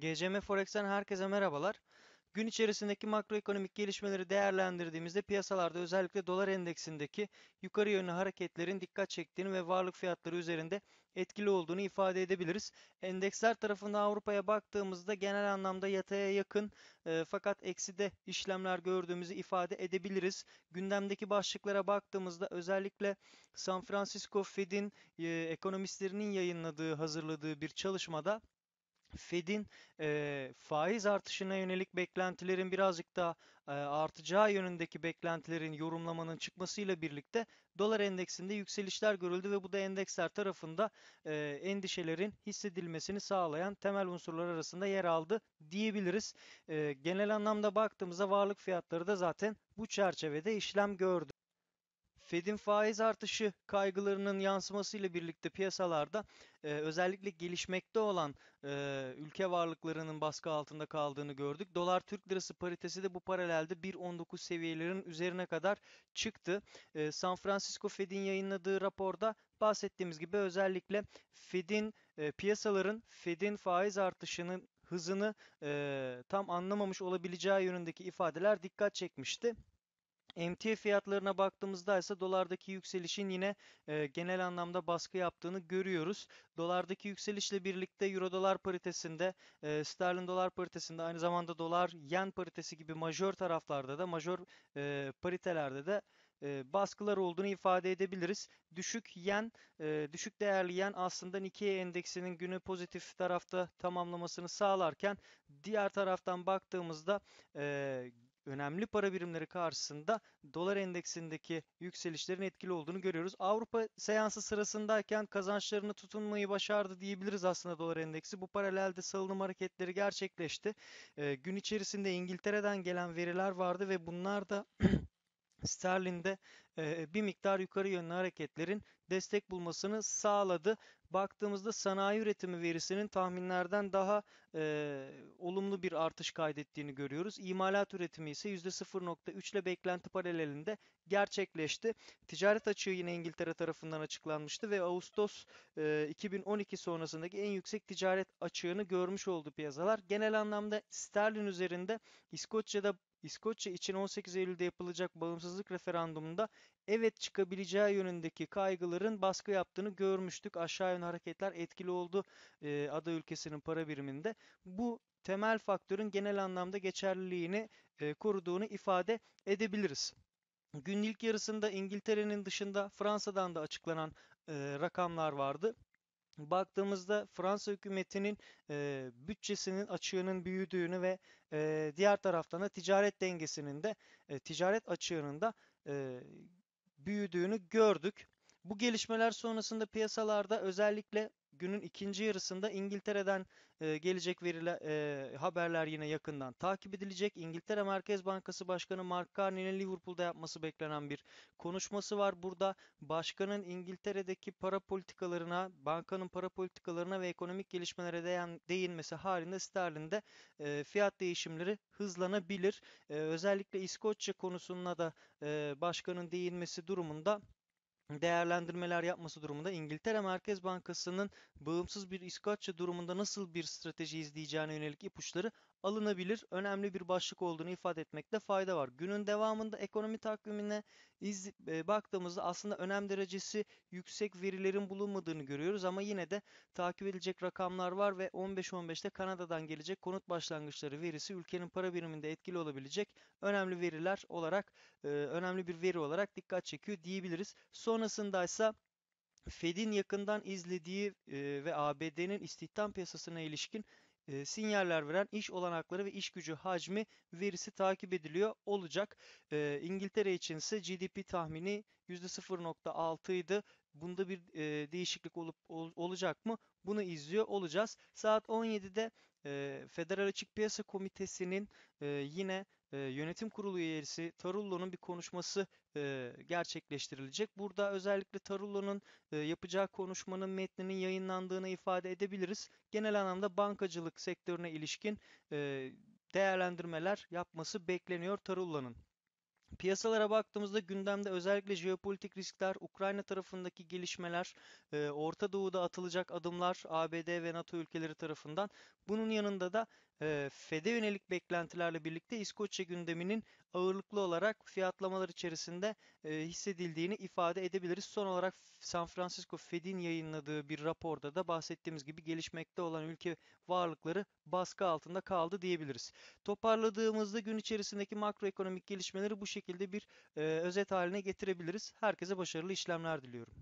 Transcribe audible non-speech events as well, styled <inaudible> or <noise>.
GCM Forex'ten herkese merhabalar. Gün içerisindeki makroekonomik gelişmeleri değerlendirdiğimizde piyasalarda özellikle dolar endeksindeki yukarı yönlü hareketlerin dikkat çektiğini ve varlık fiyatları üzerinde etkili olduğunu ifade edebiliriz. Endeksler tarafında Avrupa'ya baktığımızda genel anlamda yataya yakın e, fakat ekside işlemler gördüğümüzü ifade edebiliriz. Gündemdeki başlıklara baktığımızda özellikle San Francisco Fed'in e, ekonomistlerinin yayınladığı, hazırladığı bir çalışmada Fed'in e, faiz artışına yönelik beklentilerin birazcık daha e, artacağı yönündeki beklentilerin yorumlamanın çıkmasıyla birlikte dolar endeksinde yükselişler görüldü ve bu da endeksler tarafında e, endişelerin hissedilmesini sağlayan temel unsurlar arasında yer aldı diyebiliriz. E, genel anlamda baktığımızda varlık fiyatları da zaten bu çerçevede işlem gördü. Fed'in faiz artışı kaygılarının yansımasıyla birlikte piyasalarda e, özellikle gelişmekte olan e, ülke varlıklarının baskı altında kaldığını gördük. Dolar Türk Lirası paritesi de bu paralelde 1.19 seviyelerin üzerine kadar çıktı. E, San Francisco Fed'in yayınladığı raporda bahsettiğimiz gibi özellikle Fed'in e, piyasaların Fed'in faiz artışının hızını e, tam anlamamış olabileceği yönündeki ifadeler dikkat çekmişti. Emtia fiyatlarına baktığımızda ise dolardaki yükselişin yine e, genel anlamda baskı yaptığını görüyoruz. Dolardaki yükselişle birlikte euro dolar paritesinde, e, sterlin dolar paritesinde aynı zamanda dolar yen paritesi gibi majör taraflarda da majör e, paritelerde de e, baskılar olduğunu ifade edebiliriz. Düşük yen, e, düşük değerli yen aslında Nikkei endeksinin günü pozitif tarafta tamamlamasını sağlarken diğer taraftan baktığımızda e, önemli para birimleri karşısında dolar endeksindeki yükselişlerin etkili olduğunu görüyoruz. Avrupa seansı sırasındayken kazançlarını tutunmayı başardı diyebiliriz aslında dolar endeksi. Bu paralelde salınım hareketleri gerçekleşti. E, gün içerisinde İngiltere'den gelen veriler vardı ve bunlar da <clears throat> sterlinde e, bir miktar yukarı yönlü hareketlerin destek bulmasını sağladı baktığımızda sanayi üretimi verisinin tahminlerden daha e, olumlu bir artış kaydettiğini görüyoruz. İmalat üretimi ise %0.3 ile beklenti paralelinde gerçekleşti. Ticaret açığı yine İngiltere tarafından açıklanmıştı ve Ağustos e, 2012 sonrasındaki en yüksek ticaret açığını görmüş oldu piyasalar. Genel anlamda sterlin üzerinde İskoçya'da İskoçya için 18 Eylül'de yapılacak bağımsızlık referandumunda evet çıkabileceği yönündeki kaygıların baskı yaptığını görmüştük. Aşağı yönlü hareketler etkili oldu e, ada ülkesinin para biriminde. Bu temel faktörün genel anlamda geçerliliğini e, koruduğunu ifade edebiliriz. Gün ilk yarısında İngiltere'nin dışında Fransa'dan da açıklanan e, rakamlar vardı. Baktığımızda Fransa hükümetinin e, bütçesinin açığının büyüdüğünü ve e, diğer taraftan da ticaret dengesinin de e, ticaret açığının da e, büyüdüğünü gördük. Bu gelişmeler sonrasında piyasalarda özellikle günün ikinci yarısında İngiltere'den gelecek veriler haberler yine yakından takip edilecek. İngiltere Merkez Bankası Başkanı Mark Carney'nin Liverpool'da yapması beklenen bir konuşması var. Burada başkanın İngiltere'deki para politikalarına, bankanın para politikalarına ve ekonomik gelişmelere değen, değinmesi halinde sterlinde fiyat değişimleri hızlanabilir. özellikle İskoçya konusuna da başkanın değinmesi durumunda değerlendirmeler yapması durumunda İngiltere Merkez Bankası'nın bağımsız bir İskoçya durumunda nasıl bir strateji izleyeceğine yönelik ipuçları alınabilir. Önemli bir başlık olduğunu ifade etmekte fayda var. Günün devamında ekonomi takvimine iz, e, baktığımızda aslında önem derecesi yüksek verilerin bulunmadığını görüyoruz ama yine de takip edilecek rakamlar var ve 15-15'te Kanada'dan gelecek konut başlangıçları verisi ülkenin para biriminde etkili olabilecek önemli veriler olarak e, önemli bir veri olarak dikkat çekiyor diyebiliriz. Son Sonrasındaysa Fed'in yakından izlediği e, ve ABD'nin istihdam piyasasına ilişkin e, sinyaller veren iş olanakları ve iş gücü hacmi verisi takip ediliyor olacak. E, İngiltere için ise GDP tahmini %0.6 idi. Bunda bir değişiklik olup olacak mı? Bunu izliyor olacağız. Saat 17'de Federal Açık Piyasa Komitesi'nin yine e, yönetim kurulu üyesi Tarullo'nun bir konuşması e, gerçekleştirilecek. Burada özellikle Tarullo'nun e, yapacağı konuşmanın metninin yayınlandığını ifade edebiliriz. Genel anlamda bankacılık sektörüne ilişkin e, değerlendirmeler yapması bekleniyor Tarullo'nun. Piyasalara baktığımızda gündemde özellikle jeopolitik riskler, Ukrayna tarafındaki gelişmeler, e, Orta Doğu'da atılacak adımlar ABD ve NATO ülkeleri tarafından. Bunun yanında da e, FED'e yönelik beklentilerle birlikte İskoçya gündeminin ağırlıklı olarak fiyatlamalar içerisinde e, hissedildiğini ifade edebiliriz. Son olarak San Francisco Fed'in yayınladığı bir raporda da bahsettiğimiz gibi gelişmekte olan ülke varlıkları baskı altında kaldı diyebiliriz. Toparladığımızda gün içerisindeki makroekonomik gelişmeleri bu şekilde bir e, özet haline getirebiliriz. Herkese başarılı işlemler diliyorum.